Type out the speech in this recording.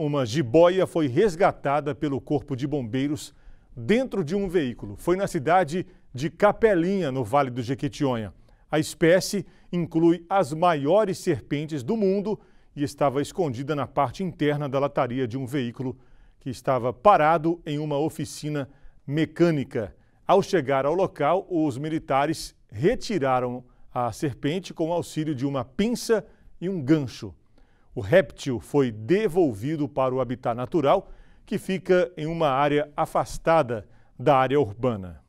Uma jiboia foi resgatada pelo Corpo de Bombeiros dentro de um veículo. Foi na cidade de Capelinha, no Vale do Jequitinhonha. A espécie inclui as maiores serpentes do mundo e estava escondida na parte interna da lataria de um veículo que estava parado em uma oficina mecânica. Ao chegar ao local, os militares retiraram a serpente com auxílio de uma pinça e um gancho. O réptil foi devolvido para o habitat natural, que fica em uma área afastada da área urbana.